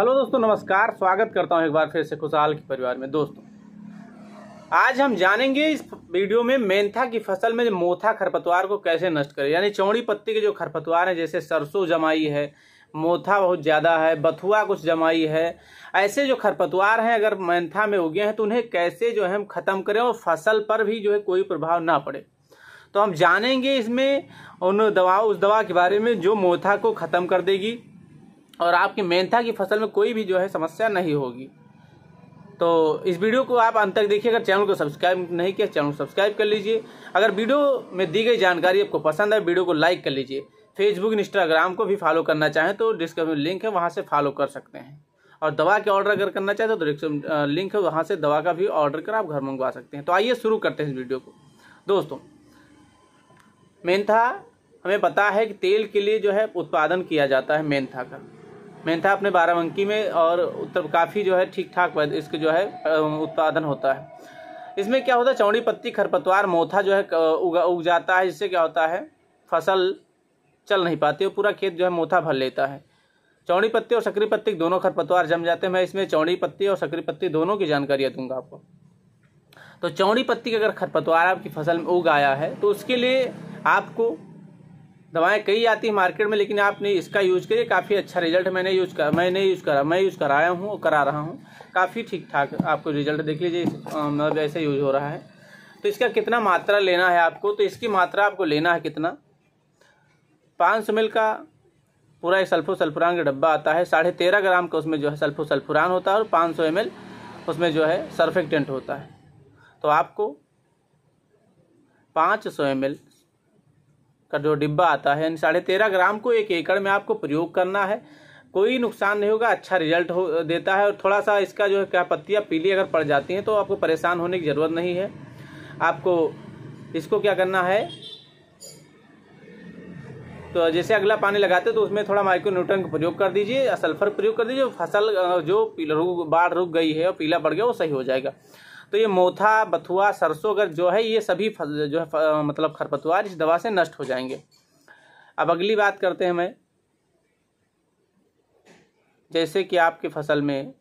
hello दोस्तों नमस्कार स्वागत करता हूं एक बार फिर से खुशहाल के परिवार में दोस्तों आज हम जानेंगे इस वीडियो में मेंथा की फसल में मोथा खरपतवार को कैसे नष्ट करें यानी चौड़ी पत्ती के जो खरपतवार हैं जैसे सरसों जमाई है मोथा बहुत ज़्यादा है बथुआ कुछ जमाई है ऐसे जो खरपतवार हैं अगर मेंथा में उगे हैं तो उन्हें कैसे जो है हम ख़त्म करें और फसल पर भी जो है कोई प्रभाव ना पड़े तो हम जानेंगे इसमें उन दवाओं उस दवा के बारे में जो मोथा को ख़त्म कर देगी और आपकी मेंथा की फसल में कोई भी जो है समस्या नहीं होगी तो इस वीडियो को आप अंत तक देखिए अगर चैनल को सब्सक्राइब नहीं किया चैनल को सब्सक्राइब कर लीजिए अगर वीडियो में दी गई जानकारी आपको पसंद आए वीडियो को लाइक कर लीजिए फेसबुक इंस्टाग्राम को भी फॉलो करना चाहें तो डिस्क्रिप्शन लिंक है वहाँ से फॉलो कर सकते हैं और दवा के ऑर्डर अगर करना चाहें तो डिस्क्रिप्शन लिंक है वहाँ से दवा का भी ऑर्डर कर आप घर मंगवा सकते हैं तो आइए शुरू करते हैं इस वीडियो को दोस्तों मेंथा हमें पता है कि तेल के लिए जो है उत्पादन किया जाता है मेंथा का मेन था अपने बाराबंकी में और उत्तर काफ़ी जो है ठीक ठाक इसके जो है उत्पादन होता है इसमें क्या होता है चौड़ी पत्ती खरपतवार मोथा जो है उगा उग जाता है जिससे क्या होता है फसल चल नहीं पाती और पूरा खेत जो है मोथा भर लेता है चौड़ी पत्ती और सकरी पत्ती दोनों खरपतवार जम जाते हैं मैं इसमें चौड़ी पत्ती और सकरी पत्ती दोनों की जानकारी दूंगा आपको तो चौड़ी पत्ती का अगर खरपतवार आपकी फसल में उग आया है तो उसके लिए आपको दवाएं कई आती है मार्केट में लेकिन आपने इसका यूज करिए काफ़ी अच्छा रिजल्ट मैंने यूज कर मैंने यूज करा मैं यूज कराया हूँ और करा रहा हूँ काफ़ी ठीक ठाक आपको रिजल्ट देख लीजिए मतलब ऐसे यूज हो रहा है तो इसका कितना मात्रा लेना है आपको तो इसकी मात्रा आपको लेना है कितना पाँच सौ मिल का पूरा एक सल्फो सल्फुरान का डब्बा आता है साढ़े तेरह ग्राम का उसमें जो है सल्फो सल्फुरान होता है और पाँच सौ एम उसमें जो है सर्फेक्टेंट होता है तो आपको पाँच सौ एम का जो डिब्बा आता है यानी साढ़े तेरह ग्राम को एक एकड़ में आपको प्रयोग करना है कोई नुकसान नहीं होगा अच्छा रिजल्ट हो देता है और थोड़ा सा इसका जो है क्या पत्तियाँ पीली अगर पड़ जाती हैं तो आपको परेशान होने की ज़रूरत नहीं है आपको इसको क्या करना है तो जैसे अगला पानी लगाते तो उसमें थोड़ा माइक्रो न्यूट्रन का प्रयोग कर दीजिए सल्फर प्रयोग कर दीजिए फसल जो पीला रुक बाढ़ रुक गई है और पीला पड़ गया वो सही हो जाएगा तो ये मोथा बथुआ सरसों अगर जो है ये सभी जो है मतलब खरपतवार इस दवा से नष्ट हो जाएंगे अब अगली बात करते हैं मैं जैसे कि आपकी फसल में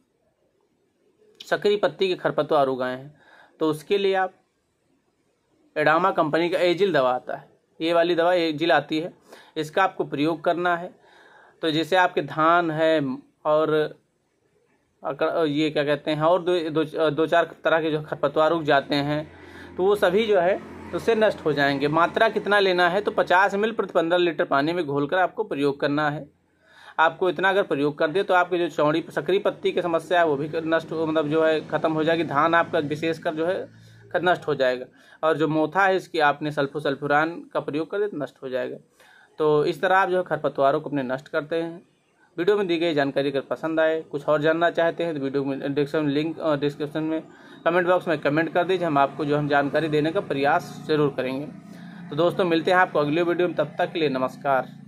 सकरी पत्ती के खरपतवार उगाए हैं तो उसके लिए आप एडामा कंपनी का एजिल दवा आता है ये वाली दवा एजिल आती है इसका आपको प्रयोग करना है तो जैसे आपके धान है और ये क्या कहते हैं और दो दो, दो चार तरह के जो खरपतवार उग जाते हैं तो वो सभी जो है उससे नष्ट हो जाएंगे मात्रा कितना लेना है तो पचास एम प्रति पंद्रह लीटर पानी में घोलकर आपको प्रयोग करना है आपको इतना अगर प्रयोग कर दे तो आपकी जो चौड़ी सकरी पत्ती की समस्या है वो भी नष्ट मतलब जो है ख़त्म हो जाएगी धान आपका विशेषकर जो है नष्ट हो जाएगा और जो मोथा है इसकी आपने सल्फो सल्फुरान का प्रयोग कर दे तो नष्ट हो जाएगा तो इस तरह आप जो है खरपतवारों को अपने नष्ट करते हैं वीडियो में दी गई जानकारी अगर पसंद आए कुछ और जानना चाहते हैं तो वीडियो में डिस्क्रिप्शन लिंक डिस्क्रिप्शन में कमेंट बॉक्स में कमेंट कर दीजिए हम आपको जो हम जानकारी देने का प्रयास जरूर करेंगे तो दोस्तों मिलते हैं आपको अगले वीडियो में तब तक के लिए नमस्कार